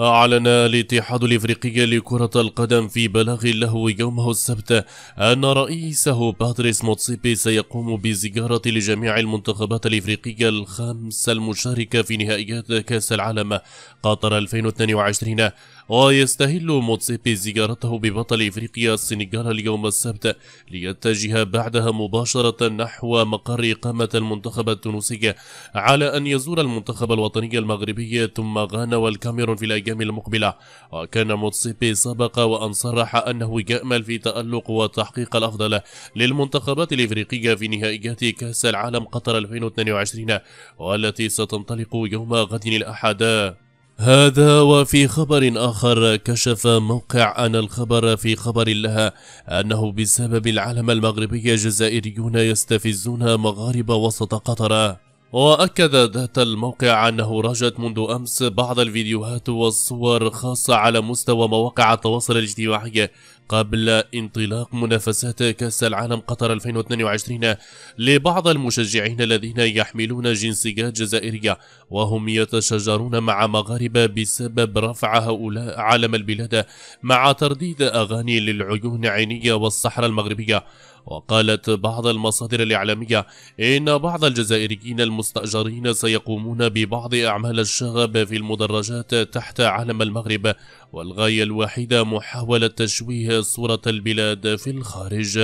أعلن الاتحاد الإفريقي لكرة القدم في بلاغ له يومه السبت أن رئيسه باتريس موتسيبي سيقوم بزيارة لجميع المنتخبات الإفريقية الخمسة المشاركة في نهائيات كأس العالم قطر 2022 ويستهل موتسيبي زيارته ببطل إفريقيا السنغال اليوم السبت ليتجه بعدها مباشرة نحو مقر إقامة المنتخب التونسي على أن يزور المنتخب الوطني المغربي ثم غانا والكاميرون في الأيام الأيام المقبلة وكان موتسيبي سبق وأن صرح أنه يأمل في تألق وتحقيق الأفضل للمنتخبات الإفريقية في نهائيات كأس العالم قطر 2022 والتي ستنطلق يوم غد الأحد هذا وفي خبر آخر كشف موقع أن الخبر في خبر لها أنه بسبب العلم المغربي الجزائريون يستفزون مغاربة وسط قطر وأكد ذات الموقع أنه رجت منذ أمس بعض الفيديوهات والصور خاصة على مستوى مواقع التواصل الاجتماعي قبل انطلاق منافسات كأس العالم قطر 2022 لبعض المشجعين الذين يحملون جنسيات جزائرية وهم يتشاجرون مع مغاربة بسبب رفع هؤلاء علم البلاد مع ترديد أغاني للعيون عينية والصحراء المغربية وقالت بعض المصادر الإعلامية إن بعض الجزائريين المستأجرين سيقومون ببعض أعمال الشغب في المدرجات تحت علم المغرب والغاية الوحيدة محاولة تشويه صورة البلاد في الخارج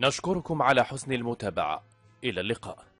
نشكركم على حسن المتابعة إلى اللقاء